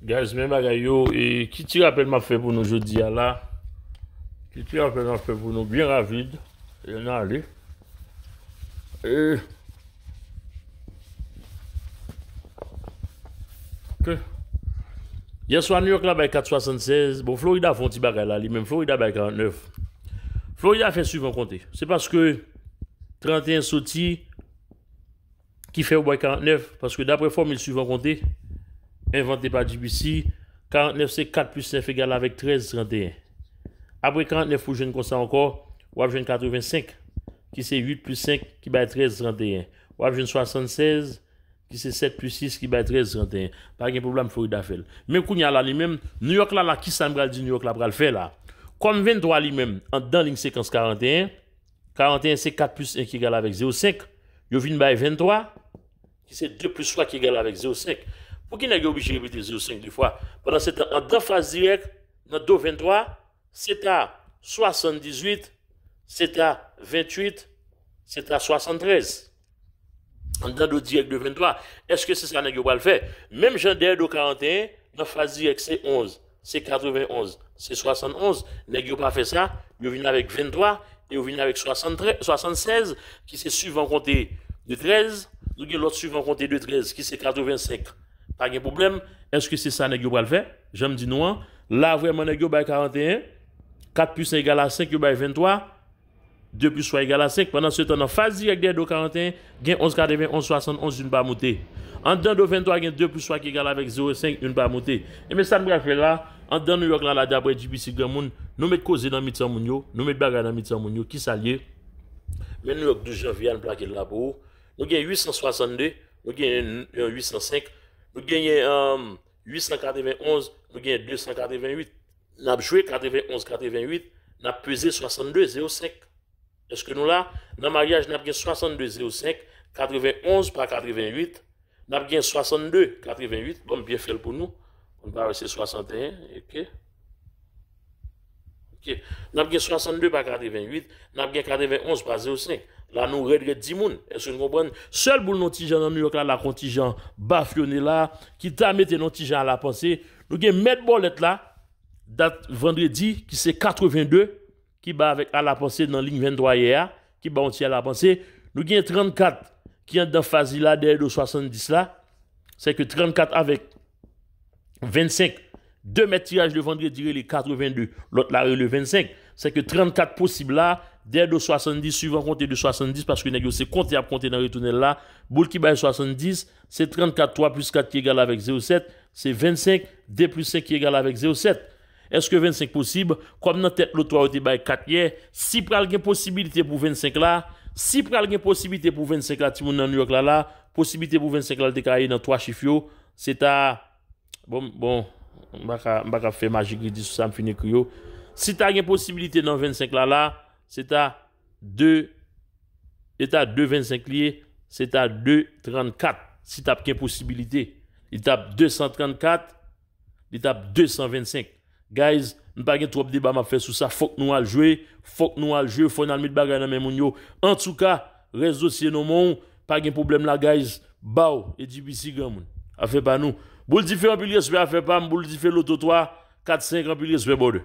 Gaze men bagay yo e ki ti rappel ma fe pou nou jodi ya la. Ki ti rappel ma fe pou nou. Bien ravid. Yon an li. E. Ke. Yon so an New York la bay 4.76. Bon Florida fon ti bagay la li. Men Florida bay 49. Florida fe suivant konti. Se paske 31 soti. Ki fe ou bay 49. Paske dapre formil suivant konti. inventé par DBC, 49 c'est 4 plus 9 égale avec 13, 31. Après 49, vous jouez comme ça encore, vous avez 85, qui c'est 8 plus 5, qui bat 13, 31. Vous avez 76, qui c'est 7 plus 6, qui bat 13, 31. Pas de problème, Florida fait. Mais quand il y a là lui-même, New York là, là qui ça va dit New York là, va le faire là. Comme 23 lui-même, dans ligne séquence 41, 41 c'est 4 plus 1 qui égale avec 0,5. Vous avez 23, qui c'est 2 plus 3 qui égale avec 0,5. Pour qui pas obligé de répéter 0,5 deux fois Pendant ce temps, en deux phrases directes, dans 23, c'est à 78, c'est à 28, c'est à 73. En de direct de 23. Est-ce que c'est ça que pas le fait Même Jean de 41, dans la phase directe, c'est 11, c'est 91, c'est 71. N'est-ce pas fait ça? Vous venez avec 23 et vous venez avec 76, qui c'est suivant compté de 13. Nous avons l'autre suivant compté de 13, qui c'est 85. A gen problem, eske se sa ne gyo pral fè? Jèm di nou an, la vwè mwen ne gyo bay 41, 4 plus 5 egal a 5, gyo bay 23, 2 plus 3 egal a 5, pwè nan se ton an fazi yèk den do 41, gen 11, 40, 20, 11, 60, 11, 1 bar moutè. An den do 23, gen 2 plus 3 egal a 5, 0, 5, 1 bar moutè. E mè san mwè fè la, an den New York lan la dabre, jibisi gen moun, nou mè ko zè nan mitan moun yo, nou mè baga nan mitan moun yo, ki sa liè? Mè New York 12 jan vyan, blake labo, nou gen 862, nou gen 805, nous gagnons 891, nous gagnons 288. Nous avons joué 91-88, nous avons pesé 62-05. Est-ce que nous là, dans le mariage, nous avons 62-05, 91 par 88, nous avons 62-88, bon, bien fait pour nous. On va rester 61, ok? Nous avons 62 par 88, nous avons 91 par 05. Là, nous avons 10 personnes. Est-ce que vous comprenez? Seul pour nos gens dans New York, là, la contingent bafionné là, qui t'a mis nos gens à la pensée. Nous avons mettre bolette là, date vendredi, qui c'est 82, qui bat avec à la pensée dans la ligne 23 hier, qui bat aussi à la pensée. Nous avons 34 qui sont dans la phase là, derrière 70 là. C'est que 34 avec 25 2 mètres de tirage le vendredi, les 82, l'autre là, le 25. C'est que 34 possibles là, dès de 70, suivant compter de 70, parce que c'est compté à compter dans le tunnel là. Boule qui baille 70, c'est 34, 3 plus 4 qui est égal avec 0,7, c'est 25, D plus 5 qui est égal avec 0,7. Est-ce que 25 possible? Comme dans tête l'autre était bail 4 hier, si pral une possibilité pour 25 là, si pral une possibilité pour 25 là, Timoun dans New York là là, possibilité pour 25 là, le décaillé dans 3 chiffres, c'est à, bon, bon, Mbaka fè magic ridi sou sa mfine krio Si ta gen posibilite nan 25 lala Se ta 2 Se ta 2 25 liye Se ta 2 34 Si tap ken posibilite Li tap 234 Li tap 225 Guys, npa gen trop debama fè sou sa Fok nou aljwe Fok nou aljwe Fok nan mit bagay nan men moun yo En sou ka, rezo siye nou moun Pa gen problem la guys Baw, edi bisi gen moun a fait pas nous. Boule différent pilier respect a fait pas, boule différent l'autre, 3, 4 5 en pilier respect bon